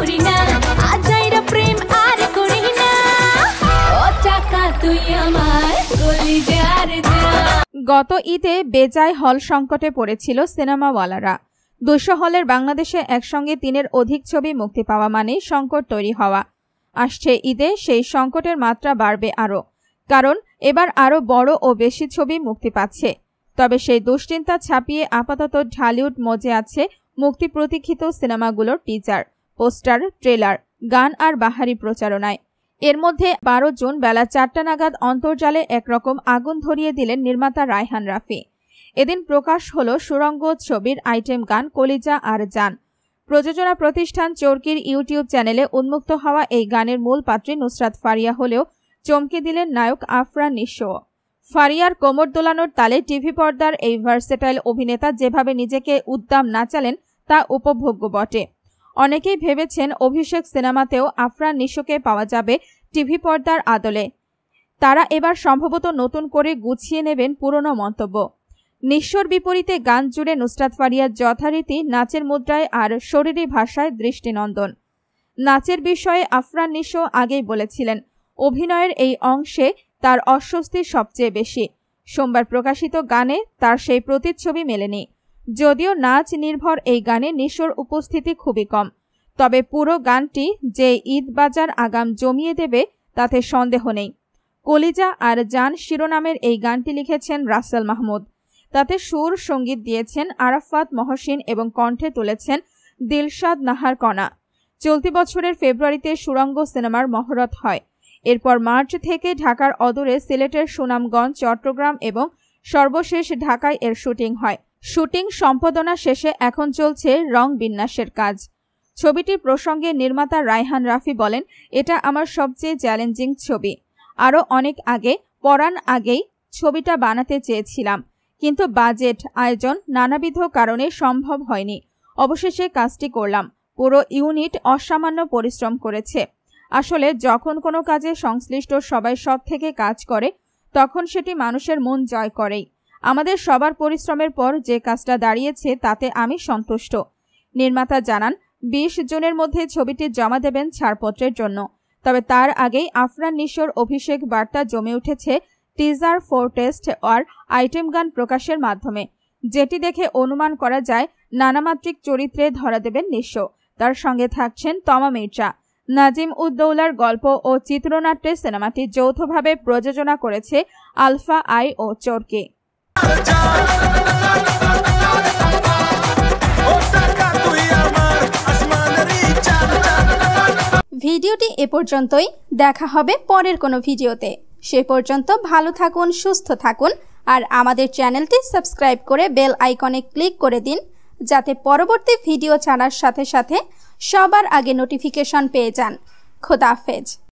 গত ঈদে বেজায় হল সংকটে পড়েছিল সিনেমাওয়ালারা দুশো হলের বাংলাদেশে একসঙ্গে তিনের অধিক ছবি মুক্তি পাওয়া মানে সংকট তৈরি হওয়া আসছে ঈদে সেই সংকটের মাত্রা বাড়বে আরও কারণ এবার আরও বড় ও বেশি ছবি মুক্তি পাচ্ছে তবে সেই দুশ্চিন্তা ছাপিয়ে আপাতত ঢালিউড মজে আছে মুক্তি প্রতীক্ষিত সিনেমাগুলোর টিচার পোস্টার ট্রেলার গান আর বাহারি প্রচারণায় এর মধ্যে বারো জুন বেলা চারটা নাগাদ অন্তর্জালে একরকম আগুন ধরিয়ে দিলেন নির্মাতা রায়হান রাফি এদিন প্রকাশ হল সুরঙ্গ ছবির আইটেম গান কলিজা আর যান প্রযোজনা প্রতিষ্ঠান চরকির ইউটিউব চ্যানেলে উন্মুক্ত হওয়া এই গানের মূল পাত্রী নুসরাত ফারিয়া হলেও চমকে দিলেন নায়ক আফরান নিশো ফারিয়ার কোমর দোলানোর তালে টিভি পর্দার এই ভার্সেটাইল অভিনেতা যেভাবে নিজেকে উদ্দাম নাচালেন তা উপভোগ্য বটে অনেকেই ভেবেছেন অভিষেক সিনেমাতেও আফরান নিশোকে পাওয়া যাবে টিভি পর্দার আদলে তারা এবার সম্ভবত নতুন করে গুছিয়ে নেবেন পুরনো মন্তব্য নিঃস্বর বিপরীতে গান জুড়ে নুসরাত ফারিয়া যথারীতি নাচের মুদ্রায় আর শরীরী ভাষায় দৃষ্টিনন্দন নাচের বিষয়ে আফরান নিশো আগেই বলেছিলেন অভিনয়ের এই অংশে তার অস্বস্তি সবচেয়ে বেশি সোমবার প্রকাশিত গানে তার সেই প্রতিচ্ছবি মেলেনি যদিও নাচ নির্ভর এই গানে নিশোর উপস্থিতি খুবই কম তবে পুরো গানটি যে ঈদ বাজার আগাম জমিয়ে দেবে তাতে সন্দেহ নেই কলিজা আর জান শিরোনামের এই গানটি লিখেছেন রাসেল মাহমুদ তাতে সুর সঙ্গীত দিয়েছেন আরাফাত মহসিন এবং কণ্ঠে তুলেছেন দিলশাদ নাহার কণা চলতি বছরের ফেব্রুয়ারিতে সুরঙ্গ সিনেমার মহরত হয় এরপর মার্চ থেকে ঢাকার অদূরে সিলেটের সুনামগঞ্জ চট্টগ্রাম এবং সর্বশেষ ঢাকায় এর শুটিং হয় শুটিং সম্পাদনা শেষে এখন চলছে রং বিন্যাসের কাজ ছবিটির প্রসঙ্গে নির্মাতা রায়হান রাফি বলেন এটা আমার সবচেয়ে চ্যালেঞ্জিং ছবি আরও অনেক আগে পড়ান আগেই ছবিটা বানাতে চেয়েছিলাম কিন্তু বাজেট আয়োজন নানাবিধ কারণে সম্ভব হয়নি অবশেষে কাজটি করলাম পুরো ইউনিট অসামান্য পরিশ্রম করেছে আসলে যখন কোনো কাজে সংশ্লিষ্ট সবাই সব থেকে কাজ করে তখন সেটি মানুষের মন জয় করেই আমাদের সবার পরিশ্রমের পর যে কাজটা দাঁড়িয়েছে তাতে আমি সন্তুষ্ট নির্মাতা জানান বিশ জনের মধ্যে ছবিটি জমা দেবেন ছাড়পত্রের জন্য তবে তার আগেই আফরান নিশোর অভিষেক বার্তা জমে উঠেছে টিজার ফোর টেস্ট আর আইটেম গান প্রকাশের মাধ্যমে যেটি দেখে অনুমান করা যায় নানামাত্রিক চরিত্রে ধরা দেবেন নিশ্ব তার সঙ্গে থাকছেন তমা মির্জা নাজিম উদ্দৌলার গল্প ও চিত্রনাট্যে সিনেমাটি যৌথভাবে প্রযোজনা করেছে আলফা আই ও চোরকে ভিডিওটি এ পর্যন্তই দেখা হবে পরের কোনো ভিডিওতে সে পর্যন্ত ভালো থাকুন সুস্থ থাকুন আর আমাদের চ্যানেলটি সাবস্ক্রাইব করে বেল আইকনে ক্লিক করে দিন যাতে পরবর্তী ভিডিও ছাড়ার সাথে সাথে সবার আগে নোটিফিকেশন পেয়ে যান খোদাফেজ